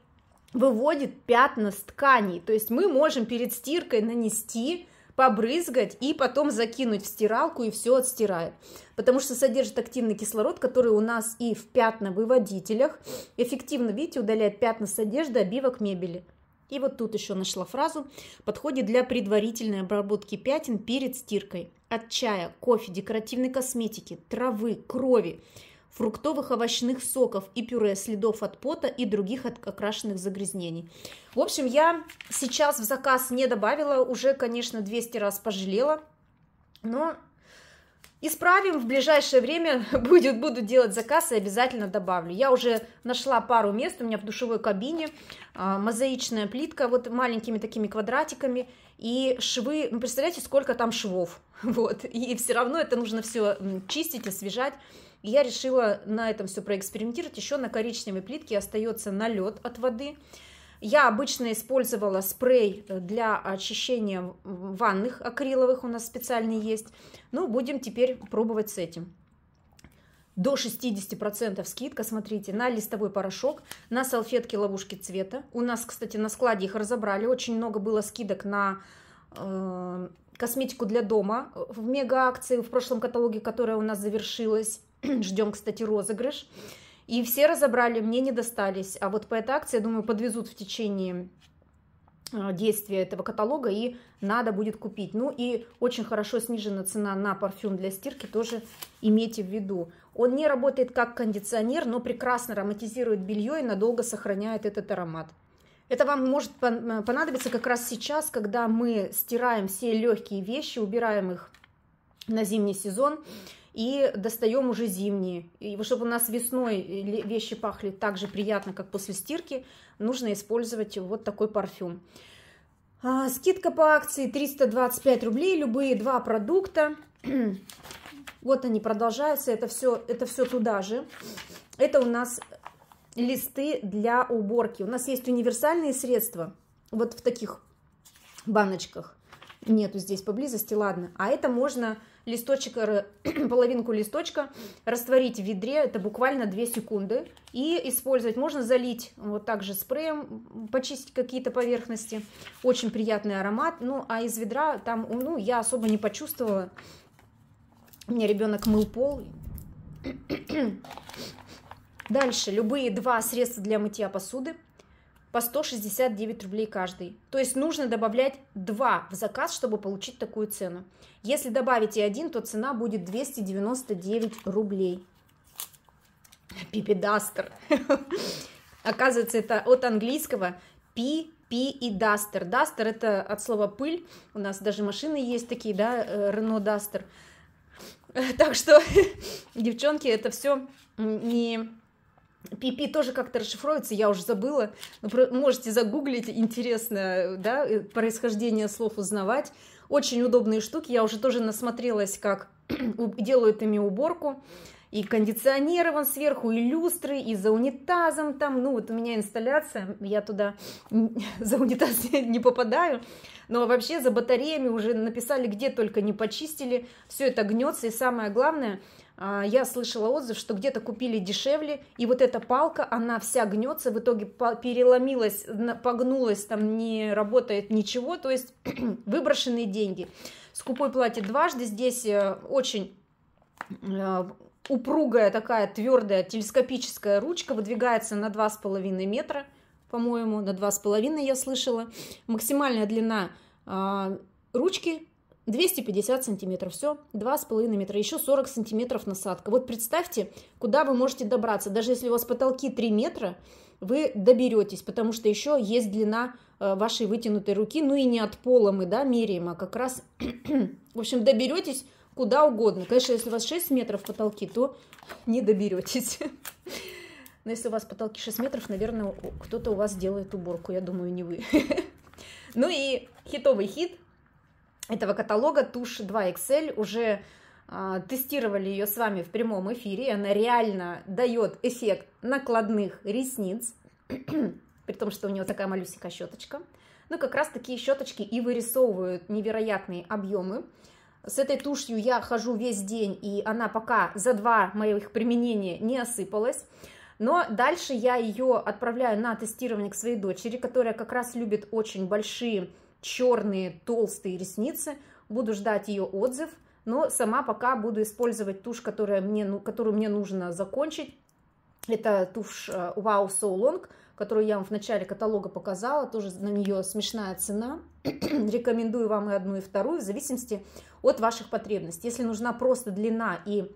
выводит пятна с тканей. То есть мы можем перед стиркой нанести побрызгать и потом закинуть в стиралку и все отстирает. Потому что содержит активный кислород, который у нас и в пятновыводителях. Эффективно, видите, удаляет пятна с одежды, обивок, мебели. И вот тут еще нашла фразу. Подходит для предварительной обработки пятен перед стиркой. От чая, кофе, декоративной косметики, травы, крови фруктовых овощных соков и пюре, следов от пота и других от окрашенных загрязнений. В общем, я сейчас в заказ не добавила, уже, конечно, 200 раз пожалела, но Исправим, в ближайшее время будет, буду делать заказ и обязательно добавлю. Я уже нашла пару мест, у меня в душевой кабине а, мозаичная плитка вот маленькими такими квадратиками и швы, ну, представляете, сколько там швов, вот, и все равно это нужно все чистить, освежать. И я решила на этом все проэкспериментировать. Еще на коричневой плитке остается налет от воды. Я обычно использовала спрей э, для очищения ванных акриловых, у нас специальный есть. Ну, будем теперь пробовать с этим до 60% скидка, смотрите, на листовой порошок, на салфетки ловушки цвета. У нас, кстати, на складе их разобрали, очень много было скидок на э, косметику для дома э, в мега-акции в прошлом каталоге, которая у нас завершилась. Ждем, кстати, розыгрыш. И все разобрали, мне не достались. А вот по этой акции, я думаю, подвезут в течение э, действия этого каталога и надо будет купить. Ну и очень хорошо снижена цена на парфюм для стирки, тоже имейте в виду. Он не работает как кондиционер, но прекрасно ароматизирует белье и надолго сохраняет этот аромат. Это вам может э, понадобиться как раз сейчас, когда мы стираем все легкие вещи, убираем их на зимний сезон и достаем уже зимние. И чтобы у нас весной э, вещи пахли так же приятно, как после стирки, нужно использовать вот такой парфюм. А, скидка по акции 325 рублей, любые два продукта. Вот они продолжаются, это все, это все туда же. Это у нас листы для уборки. У нас есть универсальные средства, вот в таких баночках. Нету здесь поблизости, ладно. А это можно листочек, половинку листочка растворить в ведре, это буквально 2 секунды, и использовать. Можно залить вот так же спреем, почистить какие-то поверхности. Очень приятный аромат. Ну, а из ведра там, ну, я особо не почувствовала. У меня ребенок мыл пол. Дальше любые два средства для мытья посуды – по 169 рублей каждый. То есть нужно добавлять 2 в заказ, чтобы получить такую цену. Если добавите 1, то цена будет 299 рублей. Пипедастер. Оказывается, это от английского пи пи и дастер. Дастер это от слова пыль. У нас даже машины есть такие, да, э, Рено Дастер. Так что, девчонки, это все не PP тоже как-то расшифровывается, я уже забыла. Ну, можете загуглить, интересно, да, э, происхождение слов узнавать. Очень удобные штуки. Я уже тоже насмотрелась, как делают ими уборку. И кондиционеры сверху, и люстры, и за унитазом там. Ну, вот у меня инсталляция, я туда за унитаз не попадаю. Но вообще за батареями уже написали, где только не почистили. Все это гнется. И самое главное, а, я слышала отзыв, что где-то купили дешевле, и вот эта палка, она вся гнется, в итоге переломилась, погнулась, там не работает ничего, то есть выброшенные деньги. Скупой платит дважды, здесь э, очень э, упругая такая твердая телескопическая ручка, выдвигается на 2,5 метра, по-моему, на 2,5 я слышала. Максимальная длина э, ручки 250 сантиметров, все, 2,5 метра, еще 40 сантиметров насадка. Вот представьте, куда вы можете добраться, даже если у вас потолки 3 метра, вы доберетесь, потому что еще есть длина э, вашей вытянутой руки, ну и не от пола мы, да, меряем, а как раз, в общем, доберетесь куда угодно. Конечно, если у вас 6 метров потолки, то не доберетесь. Но если у вас потолки 6 метров, наверное, кто-то у вас делает уборку, я думаю, не вы. Ну и хитовый хит этого каталога тушь 2 Excel уже э, тестировали ее с вами в прямом эфире. Она реально дает эффект накладных ресниц, при том, что у нее такая малюсенькая щеточка. Ну, как раз такие щеточки и вырисовывают невероятные объемы. С этой тушью я хожу весь день, и она пока за два моих применения не осыпалась. Но дальше я ее отправляю на тестирование к своей дочери, которая как раз любит очень большие черные толстые ресницы. Буду ждать ее отзыв, но сама пока буду использовать тушь, которая мне, ну, которую мне нужно закончить. Это тушь э, Wow So Long, которую я вам в начале каталога показала. Тоже на нее смешная цена. Рекомендую вам и одну, и вторую, в зависимости от ваших потребностей. Если нужна просто длина и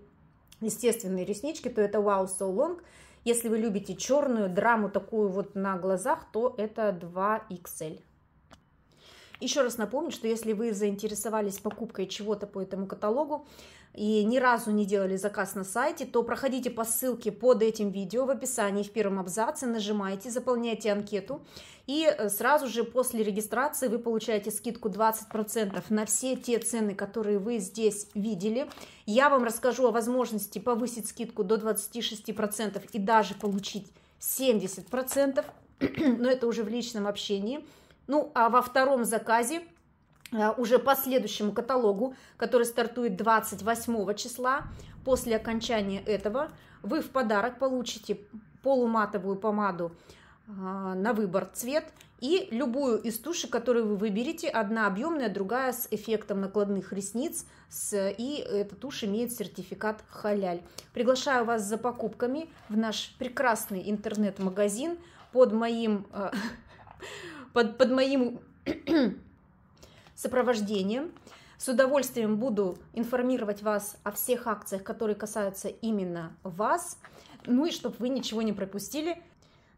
естественные реснички, то это Wow So Long. Если вы любите черную драму такую вот на глазах, то это 2XL. Еще раз напомню, что если вы заинтересовались покупкой чего-то по этому каталогу и ни разу не делали заказ на сайте, то проходите по ссылке под этим видео в описании в первом абзаце, нажимаете, заполняйте анкету и э, сразу же после регистрации вы получаете скидку 20% на все те цены, которые вы здесь видели. Я вам расскажу о возможности повысить скидку до 26% и даже получить 70%, но это уже в личном общении – ну, а во втором заказе э, уже по следующему каталогу, который стартует 28 числа, после окончания этого, вы в подарок получите полуматовую помаду э, на выбор цвет и любую из тушек, которую вы выберете, одна объемная, другая с эффектом накладных ресниц, с, и эта тушь имеет сертификат халяль. Приглашаю вас за покупками в наш прекрасный интернет-магазин под моим э, под, под моим сопровождением. С удовольствием буду информировать вас о всех акциях, которые касаются именно вас. Ну и чтобы вы ничего не пропустили,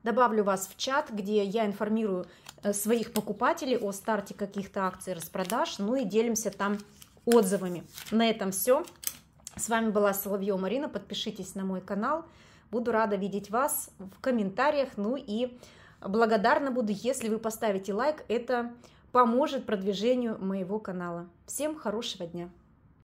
добавлю вас в чат, где я информирую э, своих покупателей о старте каких-то акций распродаж, ну и делимся там отзывами. На этом все. С вами была Соловьева Марина. Подпишитесь на мой канал. Буду рада видеть вас в комментариях, ну и Благодарна буду, если вы поставите лайк. Это поможет продвижению моего канала. Всем хорошего дня!